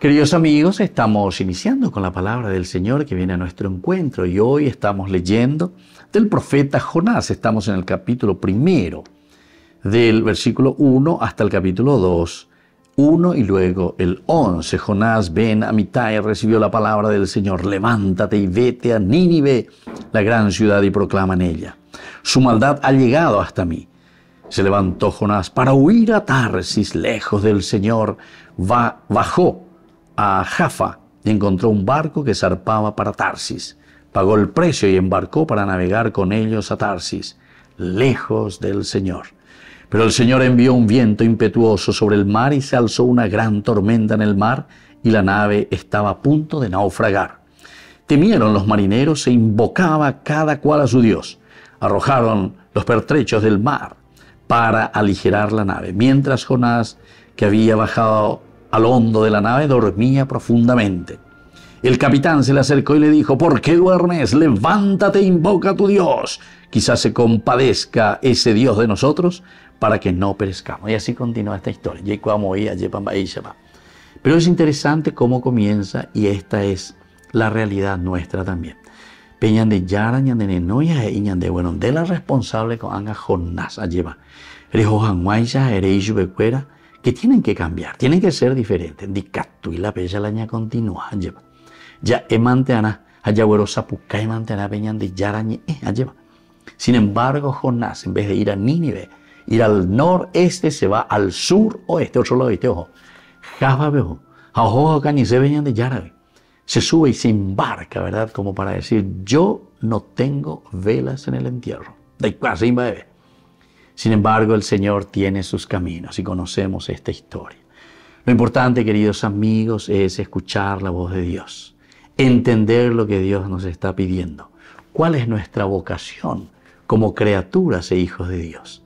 Queridos amigos, estamos iniciando con la palabra del Señor que viene a nuestro encuentro y hoy estamos leyendo del profeta Jonás. Estamos en el capítulo primero, del versículo 1 hasta el capítulo 2, 1 y luego el 11. Jonás, ven a mitad y recibió la palabra del Señor. Levántate y vete a Nínive, la gran ciudad, y proclama en ella. Su maldad ha llegado hasta mí. Se levantó Jonás para huir a Tarsis, lejos del Señor. Va, bajó a Jaffa y encontró un barco que zarpaba para Tarsis. Pagó el precio y embarcó para navegar con ellos a Tarsis, lejos del Señor. Pero el Señor envió un viento impetuoso sobre el mar y se alzó una gran tormenta en el mar y la nave estaba a punto de naufragar. Temieron los marineros e invocaba cada cual a su Dios. Arrojaron los pertrechos del mar para aligerar la nave, mientras Jonás, que había bajado al hondo de la nave dormía profundamente. El capitán se le acercó y le dijo, ¿por qué duermes? Levántate e invoca a tu Dios. Quizás se compadezca ese Dios de nosotros para que no perezcamos. Y así continúa esta historia. Pero es interesante cómo comienza y esta es la realidad nuestra también. Peñan de Yara, Ñan de Nenoya, e, ñan de Bueno, de la responsable con Anga Jornás, lleva. Rejojan Guayas, ereishu Becuera, que tienen que cambiar, tienen que ser diferentes. Dicatu y la peña laña continúa. Ya emanteana, huero sapuca peñan de yarañe, eh, lleva. Sin embargo, Jonás, en vez de ir a Nínive, ir al noreste, se va al sur oeste, o lado este, ojo. Java bejo, ajo ni se venían de yarabe. Se sube y se embarca, ¿verdad? Como para decir, yo no tengo velas en el entierro. De se invade sin embargo, el Señor tiene sus caminos y conocemos esta historia. Lo importante, queridos amigos, es escuchar la voz de Dios, entender lo que Dios nos está pidiendo, cuál es nuestra vocación como criaturas e hijos de Dios,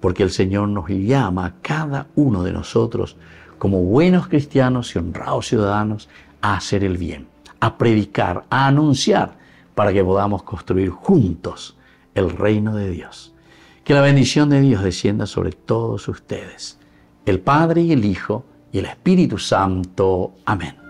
porque el Señor nos llama a cada uno de nosotros como buenos cristianos y honrados ciudadanos a hacer el bien, a predicar, a anunciar, para que podamos construir juntos el reino de Dios. Que la bendición de Dios descienda sobre todos ustedes, el Padre y el Hijo y el Espíritu Santo. Amén.